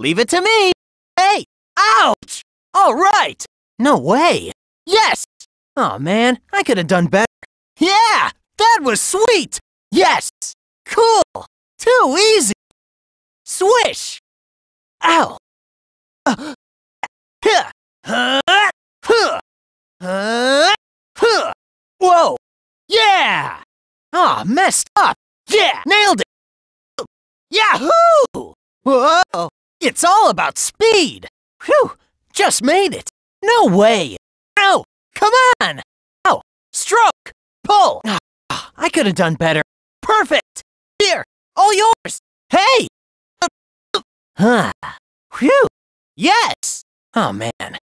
Leave it to me! Hey! Ouch! All right! No way! Yes! oh, man, I could have done better. Yeah! That was sweet! Yes! Cool! Too easy! Swish! Ow! Uh, huh, huh, huh, huh, huh. Whoa! Yeah! Ah, oh, messed up! Yeah! Nailed it! Yahoo! Whoa! It's all about speed! Phew! Just made it! No way! No! Come on! Ow! Stroke! Pull! Oh, I could have done better. Perfect! Here! All yours! Hey! Huh. Phew! Yes! Oh, man.